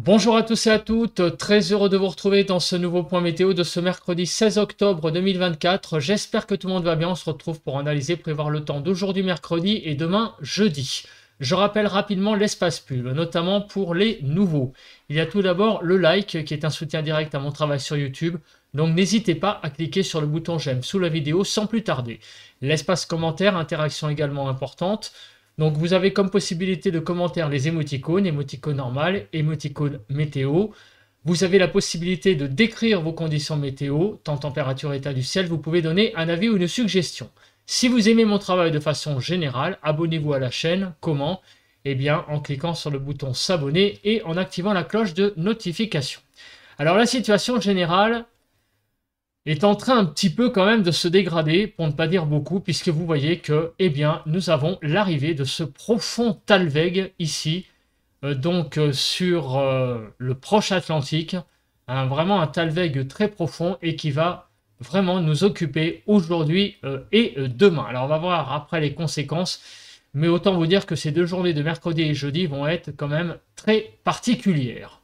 Bonjour à tous et à toutes, très heureux de vous retrouver dans ce nouveau point météo de ce mercredi 16 octobre 2024. J'espère que tout le monde va bien, on se retrouve pour analyser, prévoir le temps d'aujourd'hui mercredi et demain jeudi. Je rappelle rapidement l'espace pub, notamment pour les nouveaux. Il y a tout d'abord le like qui est un soutien direct à mon travail sur YouTube, donc n'hésitez pas à cliquer sur le bouton j'aime sous la vidéo sans plus tarder. L'espace commentaire, interaction également importante. Donc vous avez comme possibilité de commentaire les émoticônes, émoticônes normales, émoticônes météo. Vous avez la possibilité de décrire vos conditions météo, temps, température, état du ciel. Vous pouvez donner un avis ou une suggestion. Si vous aimez mon travail de façon générale, abonnez-vous à la chaîne. Comment Eh bien, en cliquant sur le bouton s'abonner et en activant la cloche de notification. Alors la situation générale, est en train un petit peu quand même de se dégrader, pour ne pas dire beaucoup, puisque vous voyez que, eh bien, nous avons l'arrivée de ce profond Talweg ici, euh, donc euh, sur euh, le proche Atlantique, hein, vraiment un Talweg très profond et qui va vraiment nous occuper aujourd'hui et demain. Alors on va voir après les conséquences, mais autant vous dire que ces deux journées de mercredi et jeudi vont être quand même très particulières.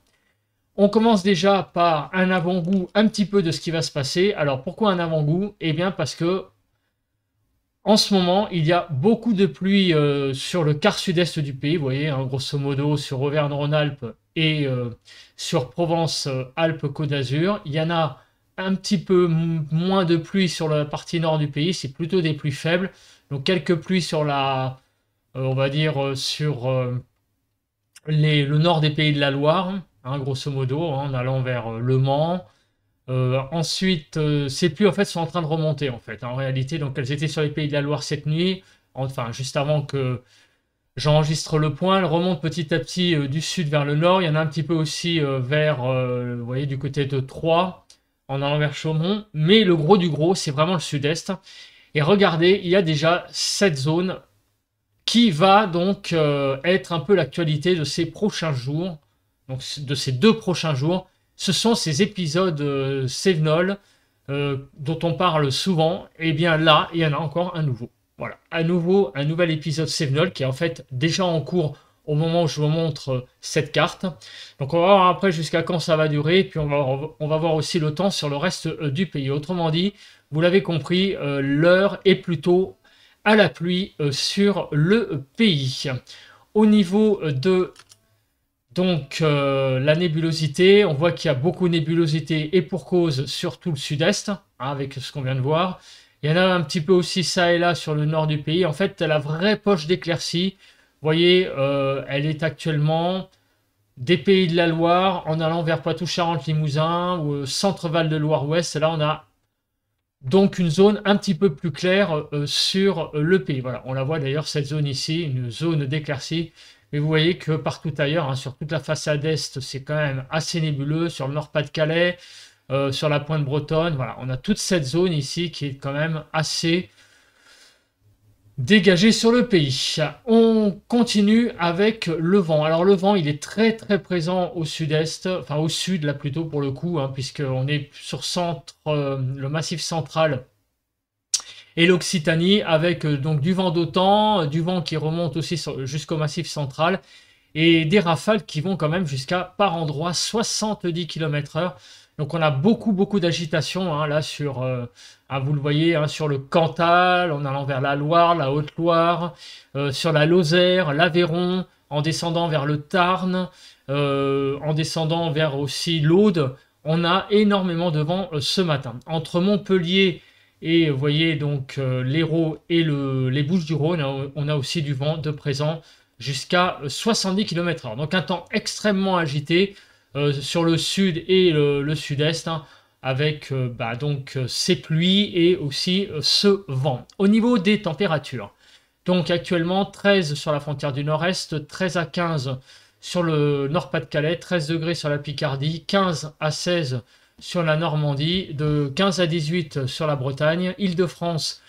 On commence déjà par un avant-goût un petit peu de ce qui va se passer. Alors pourquoi un avant-goût Eh bien parce que en ce moment, il y a beaucoup de pluie euh, sur le quart sud-est du pays, vous voyez, hein, grosso modo sur Auvergne-Rhône-Alpes et euh, sur Provence-Alpes-Côte d'Azur. Il y en a un petit peu moins de pluie sur la partie nord du pays, c'est plutôt des pluies faibles. Donc quelques pluies sur la, euh, on va dire, sur les, le nord des pays de la Loire Hein, grosso modo, hein, en allant vers euh, Le Mans. Euh, ensuite, euh, ces pluies en fait sont en train de remonter en fait. en réalité, donc elles étaient sur les pays de la Loire cette nuit, enfin juste avant que j'enregistre le point. Elles remontent petit à petit du sud vers le nord. Il y en a un petit peu aussi vers, vous voyez, du côté de Troyes, en allant vers Chaumont. Mais le gros du gros, c'est vraiment le sud-est. Et regardez, il y a déjà cette zone qui va donc être un peu l'actualité de ces prochains jours donc de ces deux prochains jours, ce sont ces épisodes euh, Sevenol euh, dont on parle souvent. Et eh bien là, il y en a encore un nouveau. Voilà, à nouveau un nouvel épisode Sevenol qui est en fait déjà en cours au moment où je vous montre euh, cette carte. Donc on va voir après jusqu'à quand ça va durer, puis on va, voir, on va voir aussi le temps sur le reste du pays. Autrement dit, vous l'avez compris, l'heure est plutôt à la pluie sur le pays. Au niveau de donc euh, la nébulosité, on voit qu'il y a beaucoup de nébulosité et pour cause sur tout le sud-est, hein, avec ce qu'on vient de voir. Il y en a un petit peu aussi ça et là sur le nord du pays. En fait, la vraie poche d'éclaircie, vous voyez, euh, elle est actuellement des pays de la Loire en allant vers Poitou-Charentes-Limousin ou euh, centre-val de Loire-Ouest. Là, on a donc une zone un petit peu plus claire sur le pays. Voilà, on la voit d'ailleurs cette zone ici, une zone d'éclaircie mais vous voyez que partout ailleurs, hein, sur toute la façade est, c'est quand même assez nébuleux. Sur le Nord-Pas-de-Calais, euh, sur la pointe bretonne, voilà, on a toute cette zone ici qui est quand même assez dégagée sur le pays. On continue avec le vent. Alors le vent, il est très très présent au sud-est, enfin au sud là plutôt pour le coup, hein, puisqu'on est sur centre, euh, le massif central et l'Occitanie avec euh, donc du vent d'autant, euh, du vent qui remonte aussi jusqu'au massif central et des rafales qui vont quand même jusqu'à par endroit 70 km/h. Donc on a beaucoup beaucoup d'agitation hein, là sur, euh, hein, vous le voyez, hein, sur le Cantal, en allant vers la Loire, la Haute-Loire, sur la Lozère, l'Aveyron, en descendant vers le Tarn, en descendant vers aussi l'Aude. On a énormément de vent ce matin. Entre Montpellier et vous voyez donc euh, l'héro et les Bouches-du-Rhône, hein, on a aussi du vent de présent jusqu'à 70 euh, km/h. Donc un temps extrêmement agité euh, sur le sud et le, sud-est, hein, avec bah, donc ces pluies et aussi ce vent. Au niveau des températures, donc actuellement 13 sur la frontière du nord-est, 13 à 15 sur le nord-pas-de-Calais, 13 degrés sur la Picardie, 15 à 16 sur la Normandie, de 15 à 18 sur la Bretagne, Île-de-France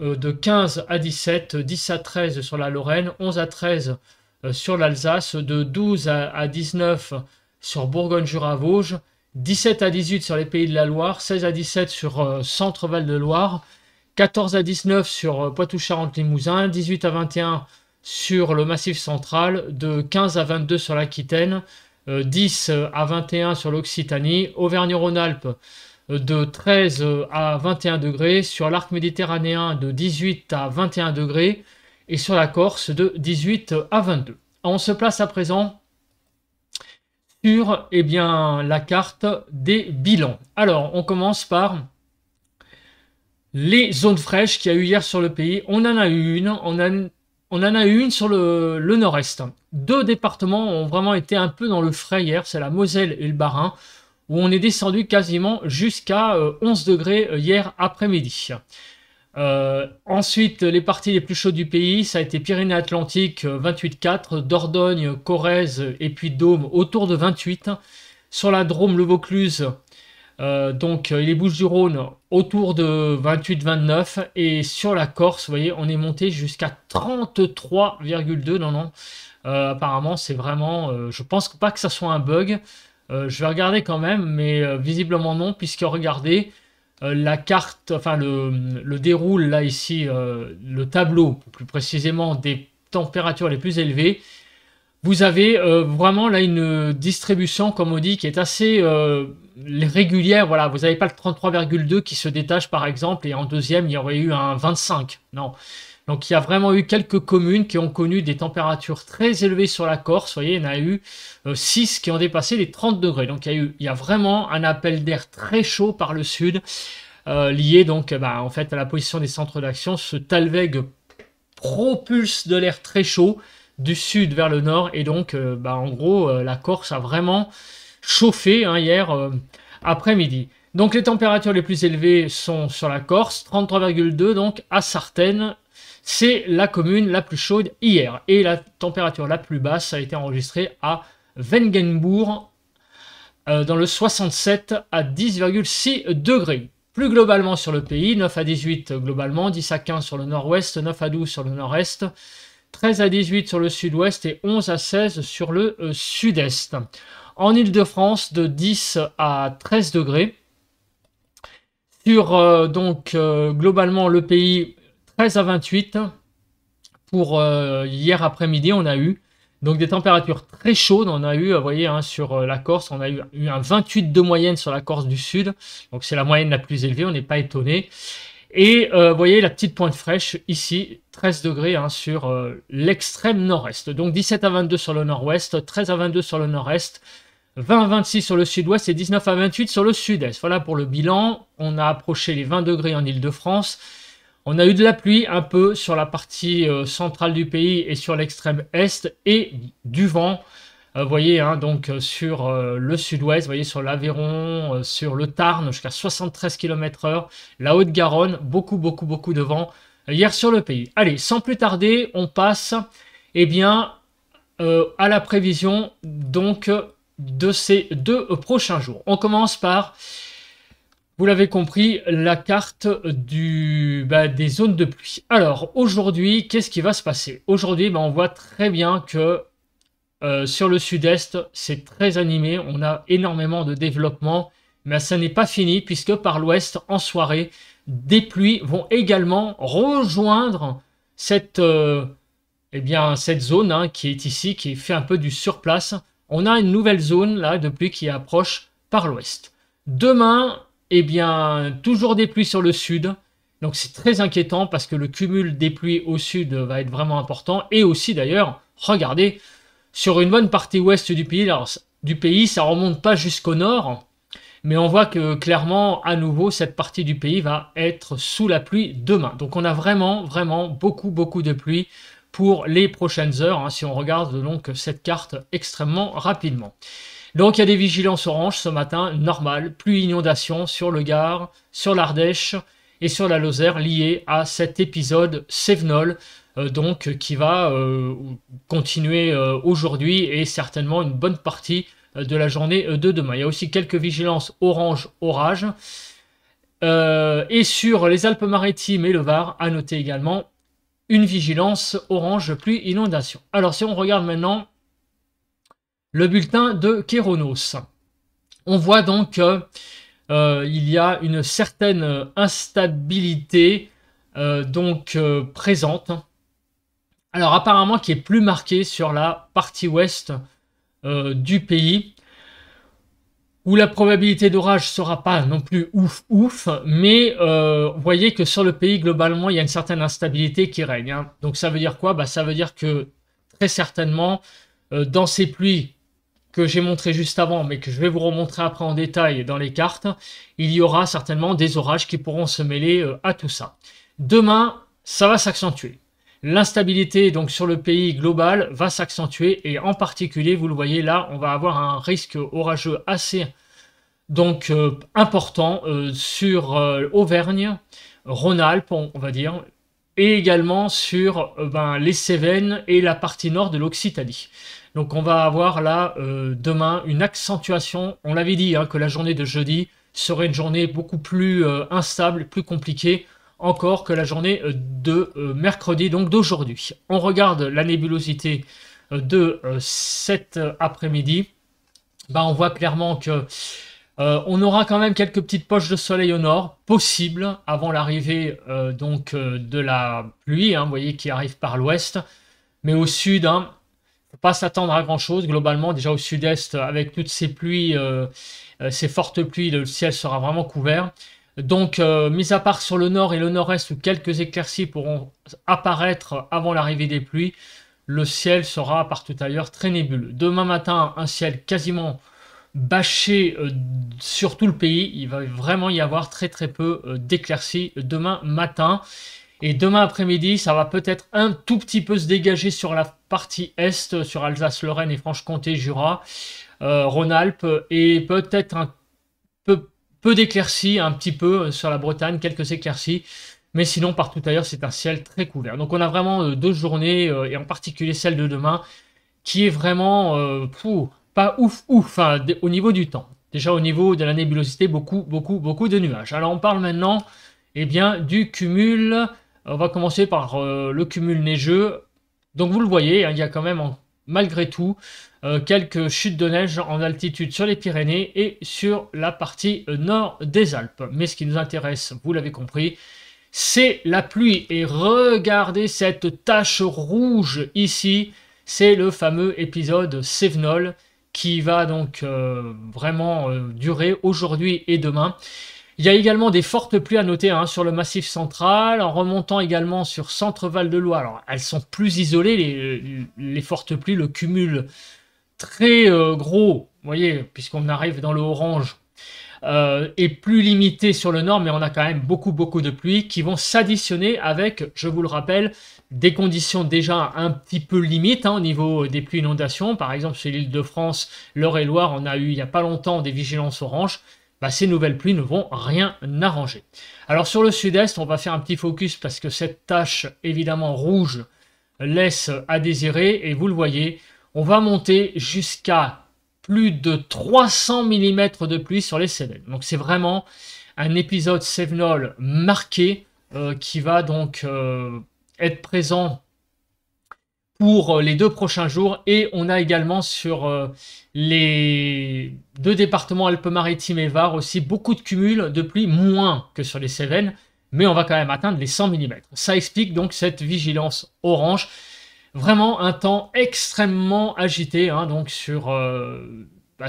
euh, de 15 à 17, 10 à 13 sur la Lorraine, 11 à 13 euh, sur l'Alsace, de 12 à, 19 sur Bourgogne-Jura-Vosges, 17 à 18 sur les Pays de la Loire, 16 à 17 sur euh, Centre-Val-de-Loire, 14 à 19 sur Poitou-Charentes-Limousin, 18 à 21 sur le Massif central, de 15 à 22 sur l'Aquitaine, 10 euh, euh, à 21 sur l'Occitanie, Auvergne-Rhône-Alpes euh, de 13 à 21 degrés, sur l'arc méditerranéen de 18 à 21 degrés et sur la Corse de 18 à 22. On se place à présent sur eh bien, la carte des bilans. Alors, on commence par les zones fraîches qu'il y a eu hier sur le pays. On en a eu une, on en a on en a eu une sur le, nord-est. Deux départements ont vraiment été un peu dans le frais hier, c'est la Moselle et le Barin, où on est descendu quasiment jusqu'à 11 euh, degrés euh, hier après-midi. Euh, ensuite, les parties les plus chaudes du pays, ça a été Pyrénées-Atlantiques 28,4, Dordogne, Corrèze et puis Dôme autour de 28. Sur la Drôme, le Vaucluse, euh, donc euh, les Bouches-du-Rhône autour de 28-29 et sur la Corse, vous voyez, on est monté jusqu'à 33,2. Non, non, euh, apparemment c'est vraiment, je euh, je pense pas que ça soit un bug. je vais regarder quand même, mais visiblement non, puisque regardez la carte, enfin le, déroule là ici, le tableau plus précisément des températures les plus élevées vous avez vraiment là une distribution, comme on dit, qui est assez Régulières, voilà, vous n'avez pas le 33,2 qui se détache par exemple, et en deuxième, il y aurait eu un 25. Non. Donc il y a vraiment eu quelques communes qui ont connu des températures très élevées sur la Corse. Vous voyez, il y en a eu 6 euh, qui ont dépassé les 30 degrés. Donc il y a, vraiment un appel d'air très chaud par le sud, euh, lié donc eh ben, en fait à la position des centres d'action. Ce Talweg propulse de l'air très chaud du sud vers le nord. Et donc, euh, ben, en gros, la Corse a vraiment chauffé hein, hier euh, après-midi. Donc les températures les plus élevées sont sur la Corse, 33,2 donc à Sartène. C'est la commune la plus chaude hier. Et la température la plus basse a été enregistrée à Wengenbourg euh, dans le 67 à 10,6 degrés. Plus globalement sur le pays, 9 à 18 globalement, 10 à 15 sur le nord-ouest, 9 à 12 sur le nord-est, 13 à 18 sur le sud-ouest et 11 à 16 sur le euh, sud-est en Ile-de-France de 10 à 13 degrés. Sur euh, donc euh, globalement le pays 13 à 28 pour euh, hier après-midi on a eu donc des températures très chaudes on a eu vous voyez hein, sur la Corse on a eu, un 28 de moyenne sur la Corse du Sud donc c'est la moyenne la plus élevée on n'est pas étonné et euh, vous voyez la petite pointe fraîche ici, 13 degrés hein, sur euh, l'extrême nord-est. Donc 17 à 22 sur le nord-ouest, 13 à 22 sur le nord-est, 20 à 26 sur le sud-ouest et 19 à 28 sur le sud-est. Voilà pour le bilan. On a approché les 20 degrés en île de france On a eu de la pluie un peu sur la partie euh, centrale du pays et sur l'extrême est et du vent vous euh, voyez, hein, donc euh, sur euh, le sud-ouest, voyez sur l'Aveyron, sur le Tarn, jusqu'à 73 km/h, la Haute-Garonne, beaucoup, beaucoup, beaucoup de vent hier sur le pays. Allez, sans plus tarder, on passe eh bien, à la prévision donc de ces deux prochains jours. On commence par, vous l'avez compris, la carte du, bah, des zones de pluie. Alors, aujourd'hui, qu'est-ce qui va se passer Aujourd'hui, bah, on voit très bien que euh, sur le sud-est, c'est très animé, on a énormément de développement, mais ça n'est pas fini puisque par l'ouest, en soirée, des pluies vont également rejoindre cette, euh, eh bien, cette zone hein, qui est ici, qui fait un peu du surplace. On a une nouvelle zone là de pluie qui approche par l'ouest. Demain, eh bien, toujours des pluies sur le sud. Donc c'est très inquiétant parce que le cumul des pluies au sud va être vraiment important. Et aussi d'ailleurs, regardez, sur une bonne partie ouest du pays. Alors, du pays, ça remonte pas jusqu'au nord, mais on voit que clairement, à nouveau, cette partie du pays va être sous la pluie demain. Donc on a vraiment, vraiment beaucoup, beaucoup de pluie pour les prochaines heures, hein, si on regarde donc cette carte extrêmement rapidement. Donc il y a des vigilances oranges ce matin, normal, plus inondation sur le Gard, sur l'Ardèche et sur la Lozère liées à cet épisode Sévenol euh, donc qui va euh, continuer euh, aujourd'hui et certainement une bonne partie de la journée de demain. Il y a aussi quelques vigilances orange-orage. et sur les Alpes-Maritimes et le Var, à noter également une vigilance orange pluie inondation. Alors si on regarde maintenant le bulletin de Kéronos, on voit donc qu'il y a une certaine instabilité donc présente alors apparemment qui est plus marqué sur la partie ouest euh, du pays, où la probabilité d'orage sera pas non plus ouf ouf, mais euh, vous voyez que sur le pays globalement il y a une certaine instabilité qui règne. Hein. Donc ça veut dire quoi bah, Ça veut dire que très certainement euh, dans ces pluies que j'ai montrées juste avant, mais que je vais vous remontrer après en détail dans les cartes, il y aura certainement des orages qui pourront se mêler à tout ça. Demain, ça va s'accentuer. L'instabilité donc sur le pays global va s'accentuer et en particulier, vous le voyez là, on va avoir un risque orageux assez donc euh, important euh, sur euh, Auvergne, Rhône-Alpes, on, va dire, et également sur ben, les Cévennes et la partie nord de l'Occitanie. Donc on va avoir là demain une accentuation. On l'avait dit hein, que la journée de jeudi serait une journée beaucoup plus instable, plus compliquée encore que la journée de euh, mercredi, donc d'aujourd'hui. On regarde la nébulosité euh, de euh, cet après-midi. Ben, on voit clairement que on aura quand même quelques petites poches de soleil au nord, possible avant l'arrivée donc de la pluie, hein, vous voyez, qui arrive par l'ouest. Mais au sud, ne hein, faut pas s'attendre à grand-chose. Globalement, déjà au sud-est, avec toutes ces pluies, ces fortes pluies, le ciel sera vraiment couvert. Donc, euh, mis à part sur le nord et le nord-est où quelques éclaircies pourront apparaître avant l'arrivée des pluies, le ciel sera par partout ailleurs très nébuleux. Demain matin, un ciel quasiment bâché euh, sur tout le pays. Il va vraiment y avoir très très peu euh, d'éclaircies demain matin. Et demain après-midi, ça va peut-être un tout petit peu se dégager sur la partie est, sur Alsace-Lorraine et Franche-Comté, Jura, Rhône-Alpes, et peut-être un peu peu d'éclaircies, un petit peu euh, sur la Bretagne, quelques éclaircies. Mais sinon, partout ailleurs, c'est un ciel très couvert. Donc on a vraiment euh, deux journées, euh, et en particulier celle de demain, qui est vraiment pas ouf ouf au niveau du temps. Déjà au niveau de la nébulosité, beaucoup, beaucoup, beaucoup de nuages. Alors on parle maintenant eh bien, du cumul. On va commencer par le cumul neigeux. Donc vous le voyez, hein, il y a quand même en, malgré tout euh, quelques chutes de neige en altitude sur les Pyrénées et sur la partie euh, nord des Alpes. Mais ce qui nous intéresse, vous l'avez compris, c'est la pluie. Et regardez cette tache rouge ici, c'est le fameux épisode Sévenol qui va donc euh, vraiment durer aujourd'hui et demain. Il y a également des fortes pluies à noter hein, sur le massif central, en remontant également sur Centre-Val de Loire. Alors, elles sont plus isolées, les, fortes pluies, le cumul très euh, gros, vous voyez, puisqu'on arrive dans le orange, euh, est plus limité sur le nord, mais on a quand même beaucoup, beaucoup de pluies qui vont s'additionner avec, je vous le rappelle, des conditions déjà un petit peu limites hein, au niveau des pluies inondations. Par exemple, sur l'île de France, l'Eure-et-Loire, on a eu il n'y a pas longtemps des vigilances oranges. Bah, ces nouvelles pluies ne vont rien arranger. Alors sur le sud-est, on va faire un petit focus parce que cette tache évidemment rouge laisse à désirer et vous le voyez, on va monter jusqu'à plus de 300 mm de pluie sur les Cévennes. Donc c'est vraiment un épisode Cévenol marqué euh, qui va donc euh, être présent pour euh, les deux prochains jours. Et on a également sur euh, les deux départements Alpes-Maritimes et Var aussi beaucoup de cumul de pluie, moins que sur les Cévennes, mais on va quand même atteindre les 100 mm. Ça explique donc cette vigilance orange. Vraiment un temps extrêmement agité hein, donc sur, euh, bah,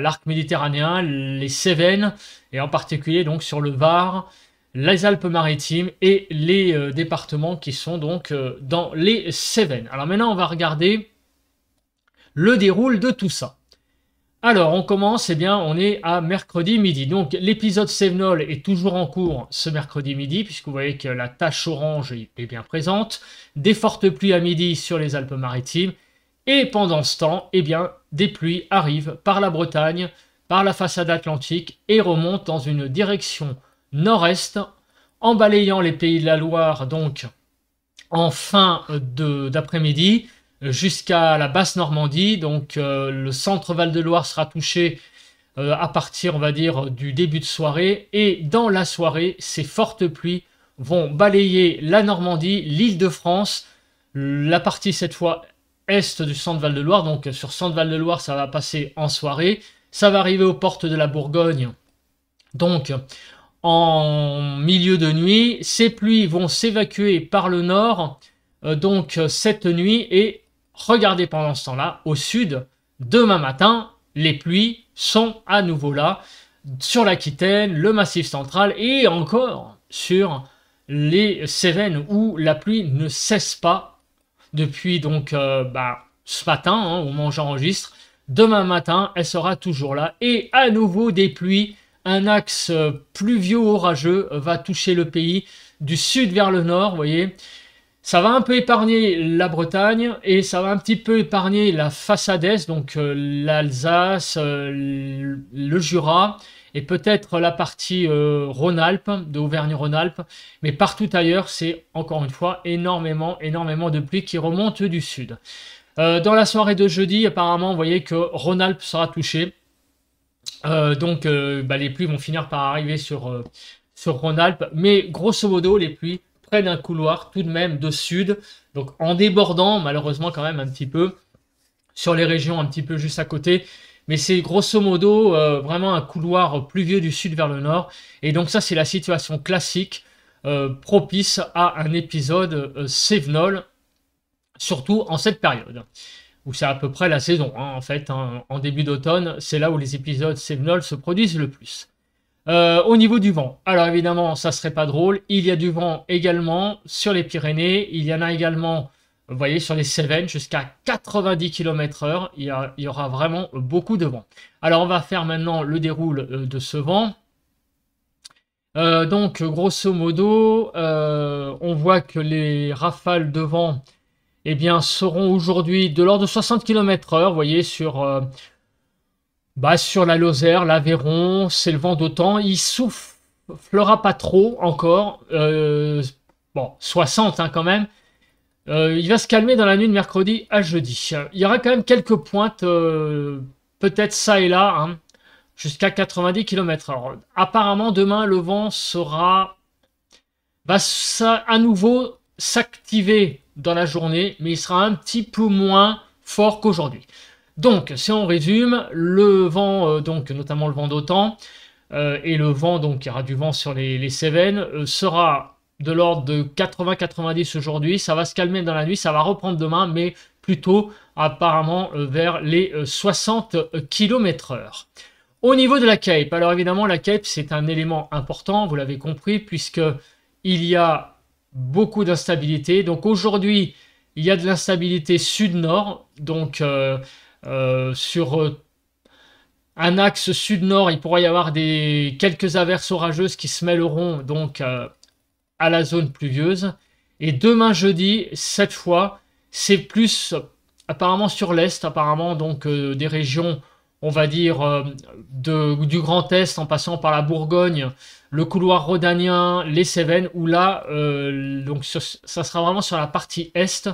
l'arc méditerranéen, les Cévennes, et en particulier donc sur le Var, les Alpes-Maritimes et les euh, départements qui sont donc euh, dans les Cévennes. Alors maintenant, on va regarder le déroule de tout ça. Alors, on commence, eh bien, on est à mercredi midi. Donc, l'épisode Cévenol est toujours en cours ce mercredi midi, puisque vous voyez que la tache orange est bien présente. Des fortes pluies à midi sur les Alpes-Maritimes. Et pendant ce temps, eh bien, des pluies arrivent par la Bretagne, par la façade atlantique, et remontent dans une direction nord-est, en balayant les pays de la Loire, donc en fin d'après-midi, jusqu'à la basse Normandie. Donc euh, le centre Val de Loire sera touché euh, à partir, on va dire, du début de soirée. Et dans la soirée, ces fortes pluies vont balayer la Normandie, l'île de France, la partie cette fois est du centre Val de Loire. Donc sur centre Val de Loire, ça va passer en soirée. Ça va arriver aux portes de la Bourgogne. Donc en milieu de nuit. Ces pluies vont s'évacuer par le nord, euh, donc euh, cette nuit, et regardez pendant ce temps-là, au sud, demain matin, les pluies sont à nouveau là, sur l'Aquitaine, le Massif central et encore sur les Cévennes où la pluie ne cesse pas depuis donc euh, bah, ce matin, hein, au moment j'enregistre. Demain matin, elle sera toujours là et à nouveau des pluies un axe euh, pluvieux orageux euh, va toucher le pays du sud vers le nord, vous voyez. Ça va un peu épargner la Bretagne et ça va un petit peu épargner la façade est, donc euh, l'Alsace, le Jura et peut-être la partie Rhône-Alpes, dauvergne rhône alpes Mais partout ailleurs, c'est encore une fois énormément, énormément de pluie qui remonte du sud. dans la soirée de jeudi, apparemment, vous voyez que Rhône-Alpes sera touché. Euh, donc euh, bah, les pluies vont finir par arriver euh, sur, Rhône-Alpes, mais grosso modo les pluies prennent un couloir tout de même de sud, donc en débordant malheureusement quand même un petit peu sur les régions un petit peu juste à côté, mais c'est grosso modo vraiment un couloir pluvieux du sud vers le nord, et donc ça c'est la situation classique propice à un épisode Sévenol surtout en cette période où c'est à peu près la saison, hein, en fait. Hein, en début d'automne, c'est là où les épisodes Seminoles se produisent le plus. Euh, au niveau du vent, alors évidemment, ça serait pas drôle. Il y a du vent également sur les Pyrénées. Il y en a également, vous voyez, sur les Cévennes jusqu'à 90 km/h. Il, y aura vraiment beaucoup de vent. Alors, on va faire maintenant le déroule euh, de ce vent. Euh, donc, grosso modo, on voit que les rafales de vent eh bien, seront aujourd'hui de l'ordre de 60 km heure voyez, sur, euh, bah, sur la Lozère, l'Aveyron, c'est le vent d'autant. Il soufflera pas trop encore, euh, bon, 60 hein, quand même. Euh, il va se calmer dans la nuit de mercredi à jeudi. Il y aura quand même quelques pointes, peut-être ça et là, hein, jusqu'à 90 km/h. Apparemment, demain, le vent sera va bah, à nouveau s'activer dans la journée, mais il sera un petit peu moins fort qu'aujourd'hui. Donc, si on résume, le vent, euh, donc notamment le vent d'OTAN, euh, et le vent, donc il y aura du vent sur les, Cévennes, euh, sera de l'ordre de 80-90 aujourd'hui. Ça va se calmer dans la nuit, ça va reprendre demain, mais plutôt apparemment vers les 60 km/h. Au niveau de la Cape, alors évidemment, la Cape, c'est un élément important, vous l'avez compris, puisque il y a beaucoup d'instabilité. Donc aujourd'hui, il y a de l'instabilité sud-nord. Donc euh, euh, sur euh, un axe sud-nord, il pourrait y avoir des, quelques averses orageuses qui se mêleront donc à la zone pluvieuse. Et demain jeudi, cette fois, c'est plus apparemment sur l'est, apparemment donc des régions on va dire, euh, du Grand Est en passant par la Bourgogne, le couloir rhodanien, les Cévennes, où là, euh, donc ça sera vraiment sur la partie Est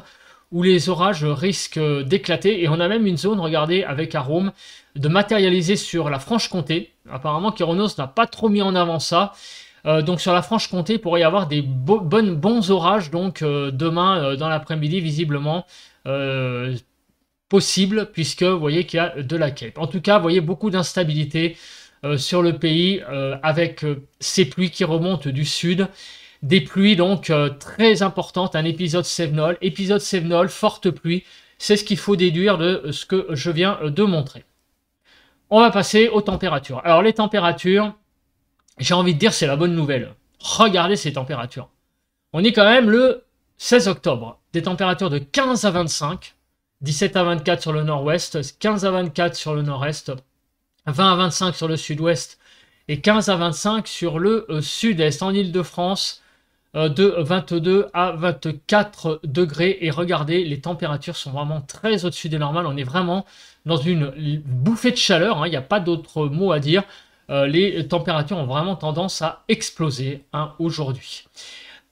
où les orages risquent d'éclater. Et on a même une zone, regardez, avec Arôme, de matérialiser sur la Franche-Comté. Apparemment, Kironos n'a pas trop mis en avant ça. Euh, donc sur la Franche-Comté, il pourrait y avoir des bons orages donc demain dans l'après-midi, visiblement possible, puisque vous voyez qu'il y a de la quête. En tout cas, vous voyez beaucoup d'instabilité euh, sur le pays, euh, avec euh, ces pluies qui remontent du sud. Des pluies donc très importantes, un épisode Sevenol, épisode Sevenol, forte pluie, c'est ce qu'il faut déduire de ce que je viens de montrer. On va passer aux températures. Alors les températures, j'ai envie de dire c'est la bonne nouvelle. Regardez ces températures. On est quand même le 16 octobre, des températures de 15 à 25, 17 à 24 sur le nord-ouest, 15 à 24 sur le nord-est, 20 à 25 sur le sud-ouest et 15 à 25 sur le euh, sud-est. En Ile-de-France, euh, de 22 à 24 degrés. Et regardez, les températures sont vraiment très au-dessus des normales. On est vraiment dans une bouffée de chaleur. Hein. Il n'y a pas d'autre mot à dire. Euh, les températures ont vraiment tendance à exploser hein, aujourd'hui.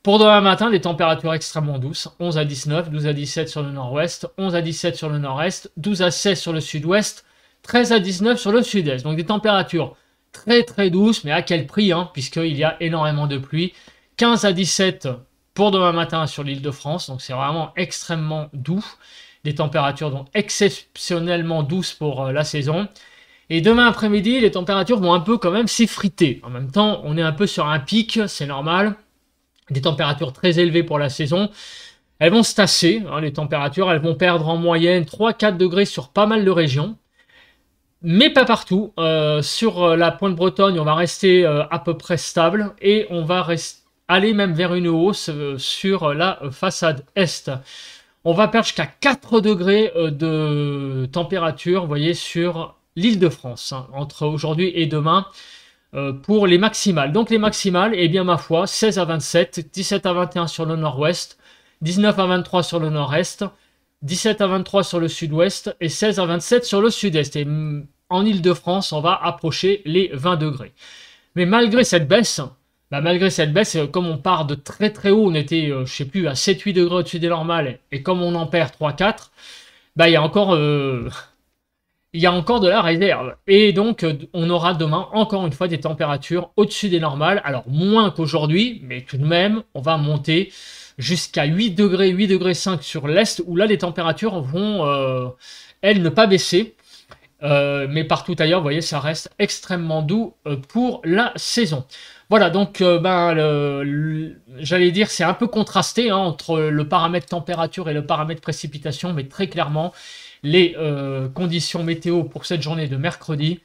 Pour demain matin, des températures extrêmement douces, 11 à 19, 12 à 17 sur le nord-ouest, 11 à 17 sur le nord-est, 12 à 16 sur le sud-ouest, 13 à 19 sur le sud-est. Donc des températures très très douces, mais à quel prix, hein, puisqu'il y a énormément de pluie. 15 à 17 pour demain matin sur l'île de France, donc c'est vraiment extrêmement doux. Des températures donc exceptionnellement douces pour euh, la saison. Et demain après-midi, les températures vont un peu quand même s'effriter. En même temps, on est un peu sur un pic, c'est normal des températures très élevées pour la saison. Elles vont se tasser, hein, les températures, elles vont perdre en moyenne 3-4 degrés sur pas mal de régions, mais pas partout. Euh, sur euh, la pointe bretonne, on va rester euh, à peu près stable et on va aller même vers une hausse sur la façade est. On va perdre jusqu'à 4 degrés de température, vous voyez, sur l'île de France, hein, entre aujourd'hui et demain. Euh, pour les maximales. Donc les maximales, et eh bien ma foi, 16 à 27, 17 à 21 sur le nord-ouest, 19 à 23 sur le nord-est, 17 à 23 sur le sud-ouest et 16 à 27 sur le sud-est. Et mm, en Ile-de-France, on va approcher les 20 degrés. Mais malgré cette baisse, bah, malgré cette baisse, euh, comme on part de très très haut, on était, euh, je sais plus, à 7-8 degrés au-dessus des normales, et comme on en perd 3-4, bah il y a encore il y a encore de la réserve. Et donc, euh, on aura demain encore une fois des températures au-dessus des normales. Alors, moins qu'aujourd'hui, mais tout de même, on va monter jusqu'à 8 degrés, 8 degrés 5 sur l'Est, où là, les températures vont, euh, elles, ne pas baisser. Euh, mais partout ailleurs, vous voyez, ça reste extrêmement doux pour la saison. Voilà, donc ben, j'allais dire, c'est un peu contrasté hein, entre le paramètre température et le paramètre précipitation, mais très clairement, les euh, conditions météo pour cette journée de mercredi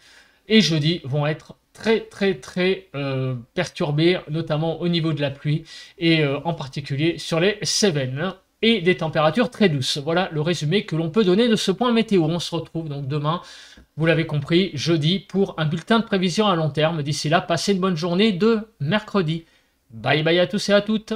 et jeudi vont être très très très euh, perturbées, notamment au niveau de la pluie et euh, en particulier sur les Cévennes et des températures très douces. Voilà le résumé que l'on peut donner de ce point météo. On se retrouve donc demain, vous l'avez compris, jeudi pour un bulletin de prévision à long terme. D'ici là, passez une bonne journée de mercredi. Bye bye à tous et à toutes.